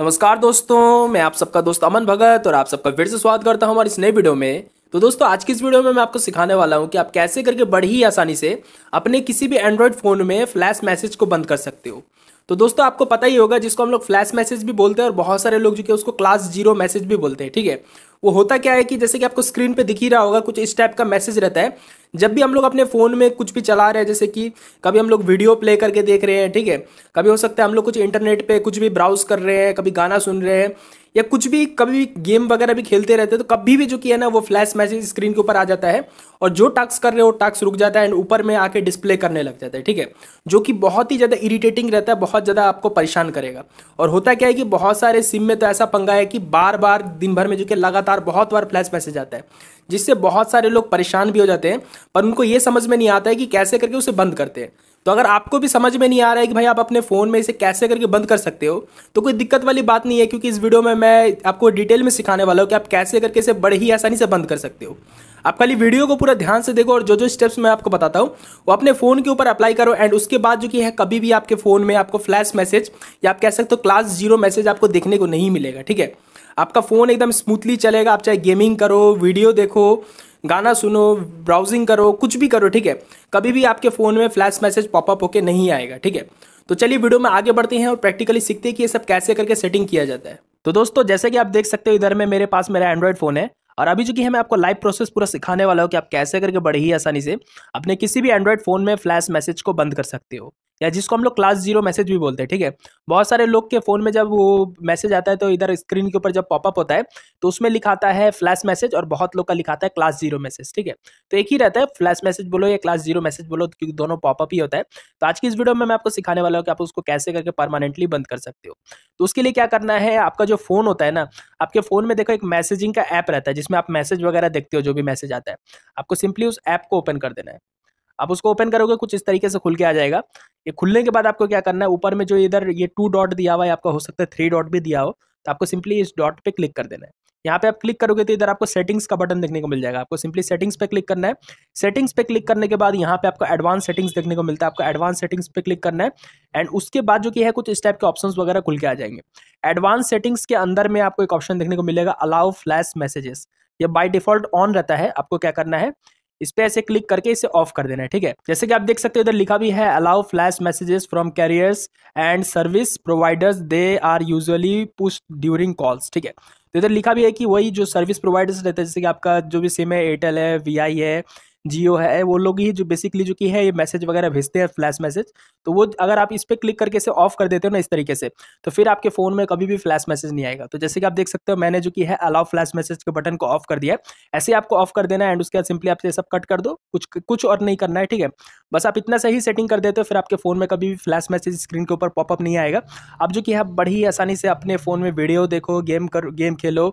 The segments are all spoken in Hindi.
नमस्कार दोस्तों मैं आप सबका दोस्त अमन भगत और आप सबका फिर से स्वागत करता हूं हमारे इस नए वीडियो में तो दोस्तों आज की इस वीडियो में मैं आपको सिखाने वाला हूं कि आप कैसे करके बड़ी ही आसानी से अपने किसी भी एंड्रॉयड फ़ोन में फ्लैश मैसेज को बंद कर सकते हो तो दोस्तों आपको पता ही होगा जिसको हम लोग फ्लैश मैसेज भी बोलते हैं और बहुत सारे लोग जो कि उसको क्लास जीरो मैसेज भी बोलते हैं ठीक है वो होता क्या है कि जैसे कि आपको स्क्रीन पे दिख ही रहा होगा कुछ इस टाइप का मैसेज रहता है जब भी हम लोग अपने फ़ोन में कुछ भी चला रहे हैं जैसे कि कभी हम लोग वीडियो प्ले करके देख रहे हैं ठीक है कभी हो सकता है हम लोग कुछ इंटरनेट पे कुछ भी ब्राउज़ कर रहे हैं कभी गाना सुन रहे हैं या कुछ भी कभी भी गेम वगैरह भी खेलते रहते हैं तो कभी भी जो कि है ना वो फ्लैश मैसेज स्क्रीन के ऊपर आ जाता है और जो टास्क कर रहे हो टास्क रुक जाता है एंड ऊपर में आके डिस्प्ले करने लग जाता है ठीक है जो कि बहुत ही ज़्यादा इरिटेटिंग रहता है बहुत ज़्यादा आपको परेशान करेगा और होता क्या है कि बहुत सारे सिम में तो ऐसा पंगा है कि बार बार दिन भर में जो कि लगातार बहुत बार फ्लैश मैसेज आता है जिससे बहुत सारे लोग परेशान भी हो जाते हैं पर उनको ये समझ में नहीं आता है कि कैसे करके उसे बंद करते हैं तो अगर आपको भी समझ में नहीं आ रहा है कि भाई आप अपने फ़ोन में इसे कैसे करके बंद कर सकते हो तो कोई दिक्कत वाली बात नहीं है क्योंकि इस वीडियो में मैं आपको डिटेल में सिखाने वाला हूँ कि आप कैसे करके इसे बड़े ही आसानी से बंद कर सकते हो आप खाली वीडियो को पूरा ध्यान से देखो और जो जो स्टेप्स मैं आपको बताता हूँ वो अपने फ़ोन के ऊपर अप्लाई करो एंड उसके बाद जो कि है कभी भी आपके फ़ोन में आपको फ्लैश मैसेज या आप कह सकते हो क्लास जीरो मैसेज आपको देखने को नहीं मिलेगा ठीक है आपका फ़ोन एकदम स्मूथली चलेगा आप चाहे गेमिंग करो वीडियो देखो गाना सुनो ब्राउजिंग करो कुछ भी करो ठीक है कभी भी आपके फ़ोन में फ्लैश मैसेज पॉपअप होके नहीं आएगा ठीक है तो चलिए वीडियो में आगे बढ़ते हैं और प्रैक्टिकली सीखते हैं कि ये सब कैसे करके सेटिंग किया जाता है तो दोस्तों जैसे कि आप देख सकते हो इधर में मेरे पास मेरा एंड्रॉयड फ़ोन है और अभी जो कि है मैं आपको लाइव प्रोसेस पूरा सिखाने वाला हूँ कि आप कैसे करके बड़े ही आसानी से अपने किसी भी एंड्रॉइड फ़ोन में फ्लैश मैसेज को बंद कर सकते हो या जिसको हम लोग क्लास जीरो मैसेज भी बोलते हैं ठीक है बहुत सारे लोग के फ़ोन में जब वो मैसेज आता है तो इधर स्क्रीन के ऊपर जब पॉपअप होता है तो उसमें लिखाता है फ्लैश मैसेज और बहुत लोग का लिखाता है क्लास जीरो मैसेज ठीक है तो एक ही रहता है फ्लैश मैसेज बोलो या क्लास जीरो मैसेज बोलो तो क्योंकि दोनों पॉपअप ही होता है तो आज की इस वीडियो में मैं आपको सिखाने वाला हूँ कि आप उसको कैसे करके परमानेंटली बंद कर सकते हो तो उसके लिए क्या करना है आपका जो फ़ोन होता है ना आपके फ़ोन में देखो एक मैसेजिंग का ऐप रहता है जिसमें आप मैसेज वगैरह देखते हो जो भी मैसेज आता है आपको सिंपली उस ऐप को ओपन कर देना है आप उसको ओपन करोगे कुछ इस तरीके से खुल के आ जाएगा ये खुलने के बाद आपको क्या करना है ऊपर में जो इधर ये टू डॉट दिया हुआ है आपका हो सकता है थ्री डॉट भी दिया हो तो आपको सिंपली इस डॉट पे क्लिक कर देना है यहाँ पे आप क्लिक करोगे तो इधर आपको सेटिंग्स का बटन देखने को मिल जाएगा आपको सिंपली सेटिंग्स पे क्लिक करना है सेटिंग्स पे क्लिक करने के बाद यहाँ पे आपको एडवांस सेटिंग्स देखने को मिलता है आपको एडवांस सेटिंग्स पे क्लिक करना है एंड उसके बाद जो कि है कुछ इस टाइप के ऑप्शंस वगैरह खुल के आ जाएंगे एडवांस सेटिंग्स के अंदर में आपको एक ऑप्शन देखने को मिलेगा अलाउ फ्लैश मैसेजेस ये बाय डिफॉल्ट ऑन रहता है आपको क्या करना है इस पर ऐसे क्लिक करके इसे ऑफ कर देना है ठीक है जैसे कि आप देख सकते हो इधर लिखा भी है allow flash messages from carriers and service providers they are usually push during calls ठीक है तो इधर लिखा भी है कि वही जो सर्विस प्रोवाइडर्स रहते हैं जैसे कि आपका जो भी सिम है एयरटेल है वी है जियो है वो लोग ही जो बेसिकली जो कि है ये मैसेज वगैरह भेजते हैं फ्लैश मैसेज तो वो अगर आप इस पर क्लिक करके इसे ऑफ कर देते हो ना इस तरीके से तो फिर आपके फ़ोन में कभी भी फ्लैश मैसेज नहीं आएगा तो जैसे कि आप देख सकते हो मैंने जो कि है अलाउ फ्लैश मैसेज के बटन को ऑफ कर दिया है ऐसे आपको ऑफ कर देना है एंड उसके बाद सिंपली आप ये सब कट कर दो कुछ कुछ और नहीं करना है ठीक है बस आप इतना सही सेटिंग कर देते हो फिर आपके फ़ोन में कभी भी फ्लैश मैसेज स्क्रीन के ऊपर पॉपअप नहीं आएगा आप जो कि है बड़ी आसानी से अपने फ़ोन में वीडियो देखो गेम कर गेम खेलो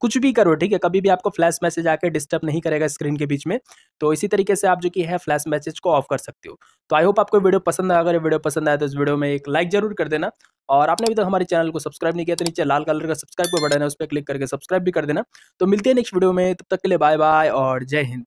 कुछ भी करो ठीक है कभी भी आपको फ्लैश मैसेज आकर डिस्टर्ब नहीं करेगा स्क्रीन के बीच में तो इसी तरीके से आप जो कि है फ्लैश मैसेज को ऑफ कर सकते हो तो आई होप आपको वीडियो पसंद आया अगर वीडियो पसंद आया तो इस वीडियो में एक लाइक जरूर कर देना और आपने अभी तक हमारे चैनल को सब्सक्राइब नहीं किया तो नीचे लाल कलर का सब्सक्राइब का बटन है उस पर क्लिक करके सब्सक्राइब भी कर देना तो मिलते हैं नेक्स्ट वीडियो में तब तक के लिए बाय बाय और जय हिंद